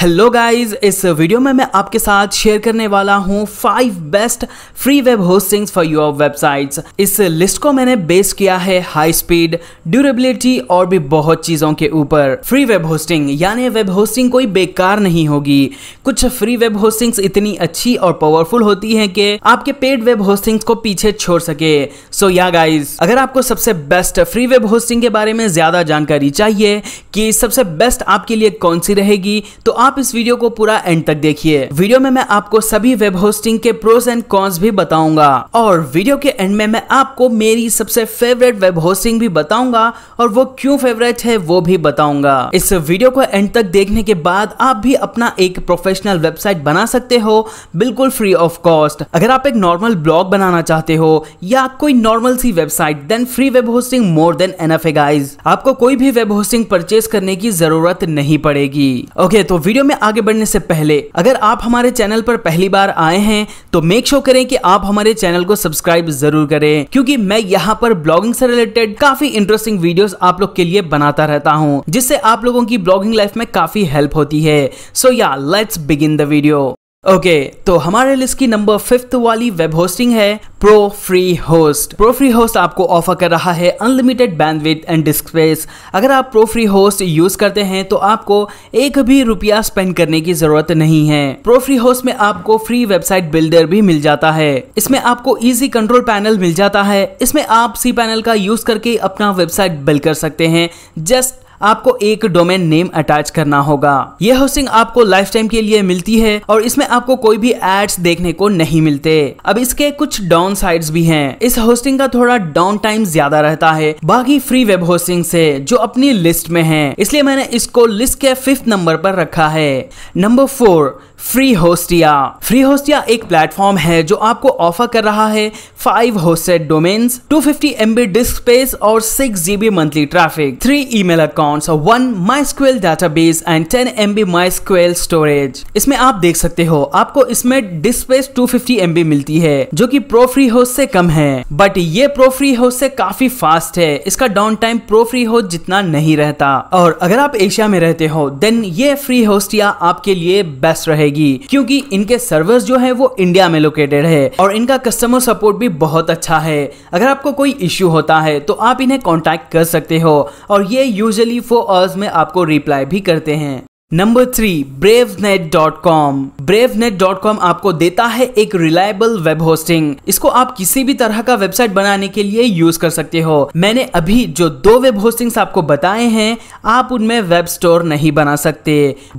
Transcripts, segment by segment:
Hello guys इस video में मैं आपके साथ शेयर करने वाला हूं five best free web hostings for your websites इस लिस्ट को मैंने बेस किया है हाई स्पीड ड्यूरेबिलिटी और भी बहुत चीज़ों के ऊपर फ्री वेब होस्टिंग यानी वेब होस्टिंग कोई बेकार नहीं होगी कुछ फ्री वेब होस्टिंग्स इतनी अच्छी और पावरफुल होती है कि आपके पेड वेब होस्टिंग्स को पीछे छोड़ सके सो या गाइज अगर आपको सबसे बेस्ट फ्री वेब होस्टिंग के बारे में ज़्यादा जानकारी चाहिए कि सबसे बेस्ट आपके लिए कौन सी रहेगी तो आप आप इस वीडियो को पूरा एंड तक देखिए वीडियो में मैं आपको सभी वेब होस्टिंग के प्रोस एंड कॉन्स भी बताऊंगा और वीडियो के एंड में मैं आपको मेरी सबसे फेवरेट वेब होस्टिंग भी बताऊंगा और वो क्यों फेवरेट है वो भी बताऊंगा इस वीडियो को एंड तक देखने के बाद आप भी अपना एक प्रोफेशनल वेबसाइट बना सकते हो बिल्कुल फ्री ऑफ कॉस्ट अगर आप एक नॉर्मल ब्लॉग बनाना चाहते हो या कोई नॉर्मल सी website then free web hosting more than enough है आपको कोई भी वेब होस्टिंग परचेज करने की जरूरत नहीं पड़ेगी ओके okay, तो वीडियो वीडियो में आगे बढ़ने से पहले अगर आप हमारे चैनल पर पहली बार आए हैं तो मेक श्योर करें कि आप हमारे चैनल को सब्सक्राइब जरूर करें क्योंकि मैं यहाँ पर ब्लॉगिंग से रिलेटेड काफी इंटरेस्टिंग वीडियोस आप लोग के लिए बनाता रहता हूँ जिससे आप लोगों की ब्लॉगिंग लाइफ में काफी हेल्प होती है सो या let's begin the video okay okay, तो हमारे लिस्ट की नंबर फिफ्थ वाली वेब होस्टिंग है pro free host pro free host आपको ऑफर कर रहा है unlimited bandwidth and disk space अगर आप प्रो फ्री होस्ट यूज करते हैं तो आपको एक भी रुपया स्पेंड करने की जरूरत नहीं है प्रो फ्री होस्ट में आपको फ्री वेबसाइट बिल्डर भी मिल जाता है इसमें आपको इजी कंट्रोल पैनल मिल जाता है इसमें आप सी पैनल का यूज करके अपना वेबसाइट बिल्ड कर सकते हैं जस्ट आपको एक डोमेन नेम अटैच करना होगा ये होस्टिंग आपको लाइफ टाइम के लिए मिलती है और इसमें आपको कोई भी एड्स देखने को नहीं मिलते अब इसके कुछ डाउन साइड भी हैं इस होस्टिंग का थोड़ा डाउन टाइम ज्यादा रहता है बाकी फ्री वेब होस्टिंग से जो अपनी लिस्ट में है इसलिए मैंने इसको लिस्ट के फिफ्थ नंबर पर रखा है number four Freehostia Freehostia एक प्लेटफॉर्म है जो आपको ऑफर कर रहा है five hosted domains two M B disk space और six GB monthly traffic three email account accounts, 1 MySQL database and 10 MB MySQL storage. इसमें आप देख सकते हो आपको इसमें डिस्क स्पेस 250 MB मिलती है जो कि प्रो फ्री होस्ट से कम है बट ये प्रो फ्री होस्ट से काफी फास्ट है इसका downtime pro free host जितना नहीं रहता और अगर आप एशिया में रहते हो देन ये फ्री होस्ट या आपके लिए बेस्ट रहेगी क्योंकि इनके सर्वर्स जो है वो इंडिया में लोकेटेड है और इनका कस्टमर सपोर्ट भी बहुत अच्छा है अगर आपको कोई इश्यू होता है तो आप इन्हें कॉन्टेक्ट कर सकते हो और ये यूजली ट्वेंटी फोर आवर्स में आपको रिप्लाई भी करते हैं number three Bravenet dot com Bravenet dot com आपको देता है एक रिलायबल वेब होस्टिंग इसको आप किसी भी तरह का वेबसाइट बनाने के लिए यूज कर सकते हो मैंने अभी जो दो वेब होस्टिंग आपको बताए हैं आप उनमें वेब स्टोर नहीं बना सकते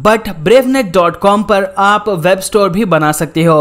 but Bravenet dot com पर आप वेब स्टोर भी बना सकते हो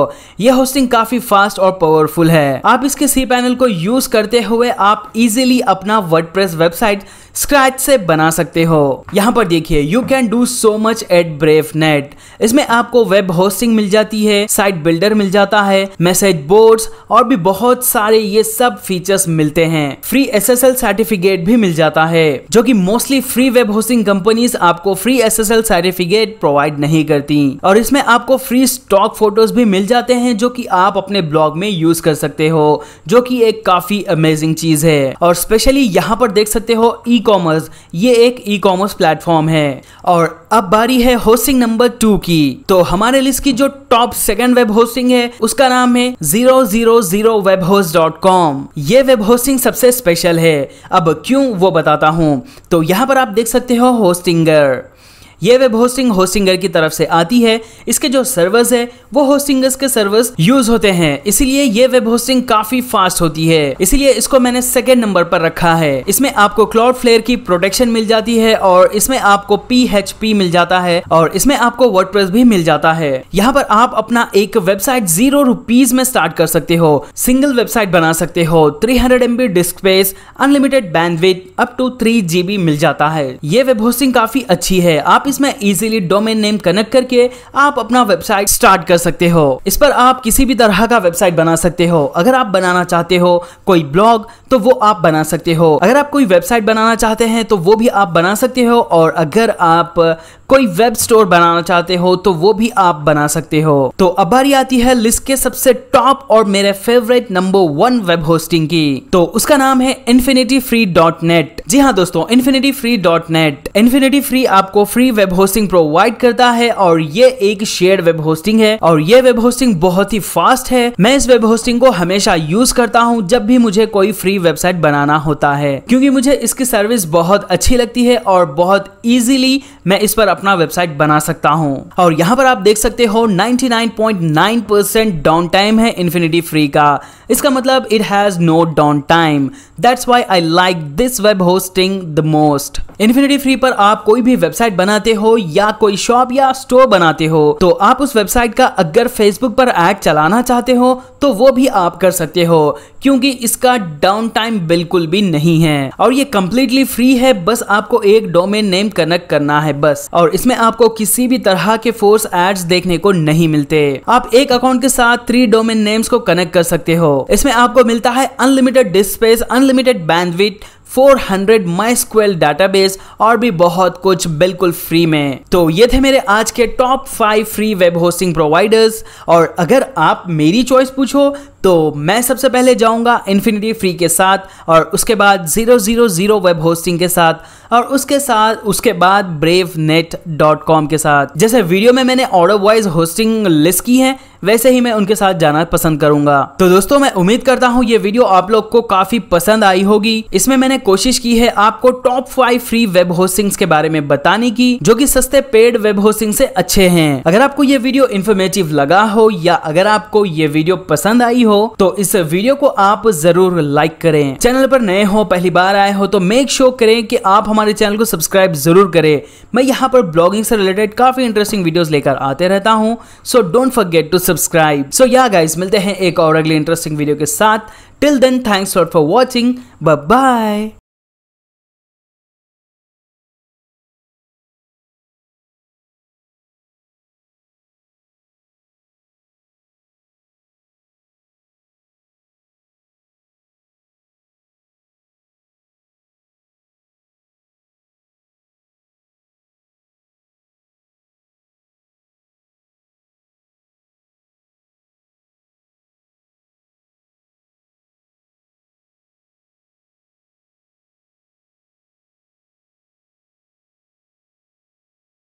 यह होस्टिंग काफी फास्ट और पावरफुल है आप इसके सी पैनल को यूज करते हुए आप इजिली अपना वर्ड वेबसाइट स्क्रैच से बना सकते हो यहाँ पर देखिए you can do so much at Bravenet इसमें आपको वेब होस्टिंग मिल जाती है साइट बिल्डर मिल जाता है मैसेज बोर्ड्स और भी बहुत सारे ये सब फीचर्स मिलते हैं free S S L certificate भी मिल जाता है जो कि mostly free web hosting companies आपको free S S L certificate provide नहीं करती और इसमें आपको फ्री स्टॉक फोटोज भी मिल जाते हैं जो कि आप अपने ब्लॉग में यूज कर सकते हो जो कि एक काफी अमेजिंग चीज है और स्पेशली यहाँ पर देख सकते हो ई कॉमर्स ये एक ई कॉमर्स प्लेटफॉर्म है और अब बारी है होस्टिंग नंबर टू की तो हमारे लिस्ट की जो टॉप सेकंड वेब होस्टिंग है उसका नाम है zero zero zero web host dot com ये वेब होस्टिंग सबसे स्पेशल है अब क्यों वो बताता हूँ तो यहाँ पर आप देख सकते हो होस्टिंगर ये वेब होस्टिंग होस्टिंगर की तरफ से आती है इसके जो सर्वर्स है वो होस्टिंगर्स के सर्वर्स यूज होते हैं इसीलिए ये वेब होस्टिंग काफी फास्ट होती है इसीलिए इसको मैंने सेकेंड नंबर पर रखा है इसमें आपको क्लाउड फ्लेयर की प्रोटेक्शन मिल जाती है और इसमें आपको पी मिल जाता है और इसमें आपको वर्ड भी मिल जाता है यहाँ पर आप अपना एक वेबसाइट जीरो रुपीज में स्टार्ट कर सकते हो सिंगल वेबसाइट बना सकते हो three hundred MB disk space unlimited bandwidth up to three GB मिल जाता है ये वेब होस्टिंग काफी अच्छी है आप आप इसमें इजीली डोमेन नेम कनेक्ट करके आप अपना वेबसाइट स्टार्ट कर सकते हो इस पर आप किसी भी तरह का वेबसाइट बना सकते हो अगर आप बनाना चाहते हो कोई ब्लॉग तो वो आप बना सकते हो अगर आप कोई वेबसाइट बनाना चाहते हैं तो वो भी आप बना सकते हो और अगर आप कोई वेब स्टोर बनाना चाहते हो तो वो भी आप बना सकते हो तो अब बारी आती है लिस्ट के सबसे टॉप और मेरे favourite number one web hosting की तो उसका नाम है इन्फिनिटी फ्री डॉट नेट जी हाँ दोस्तों InfinityFree dot net InfinityFree आपको फ्री वेब होस्टिंग प्रोवाइड करता है और ये एक शेयर वेब होस्टिंग है और ये वेब होस्टिंग बहुत ही फास्ट है मैं इस वेब होस्टिंग को हमेशा यूज करता हूँ जब भी मुझे कोई फ्री वेबसाइट बनाना होता है क्योंकि मुझे इसकी सर्विस बहुत अच्छी लगती है और बहुत इजीली मैं इस पर अपना वेबसाइट बना सकता हूँ और यहाँ पर आप देख सकते हो 99.9 परसेंट डाउन टाइम है इन्फिनिटी फ्री का इसका मतलब it has no downtime that's why I like this web host hosting the most InfinityFree पर आप कोई भी वेबसाइट बनाते हो या कोई शॉप या स्टोर बनाते हो तो आप उस वेबसाइट का अगर फेसबुक पर एड चलाना चाहते हो तो वो भी आप कर सकते हो क्योंकि इसका डाउन टाइम बिल्कुल भी नहीं है और ये कम्प्लीटली फ्री है बस आपको एक डोमेन नेम कनेक्ट करना है बस और इसमें आपको किसी भी तरह के फोर्स एड्स देखने को नहीं मिलते आप एक अकाउंट के साथ थ्री डोमेन नेम्स को कनेक्ट कर सकते हो इसमें आपको मिलता है unlimited disk space unlimited bandwidth 400 MySQL database और भी बहुत कुछ बिल्कुल फ्री में तो ये थे मेरे आज के top five free web hosting providers और अगर आप मेरी चॉइस पूछो तो मैं सबसे पहले जाऊंगा इन्फिनिटी फ्री के साथ और उसके बाद 000 वेब होस्टिंग के साथ और उसके साथ उसके बाद ब्रेव नेट डॉट कॉम के साथ जैसे वीडियो में मैंने ऑर्डर वाइज होस्टिंग लिस्ट की है वैसे ही मैं उनके साथ जाना पसंद करूंगा तो दोस्तों मैं उम्मीद करता हूँ ये वीडियो आप लोग को काफी पसंद आई होगी इसमें मैंने कोशिश की है आपको top five free web hosting के बारे में बताने की जो कि सस्ते पेड वेब होस्टिंग से अच्छे हैं अगर आपको ये वीडियो इन्फॉर्मेटिव लगा हो या अगर आपको ये वीडियो पसंद आई हो तो इस वीडियो को आप जरूर लाइक करें चैनल पर नए हो पहली बार आए हो तो मेक श्योर करें कि आप हम हमारे चैनल को सब्सक्राइब जरूर करें मैं यहाँ पर ब्लॉगिंग से रिलेटेड काफ़ी इंटरेस्टिंग वीडियोस लेकर आते रहता हूँ so don't forget to subscribe so या गाइस मिलते हैं एक और अगले इंटरेस्टिंग वीडियो के साथ till then thanks for watching bye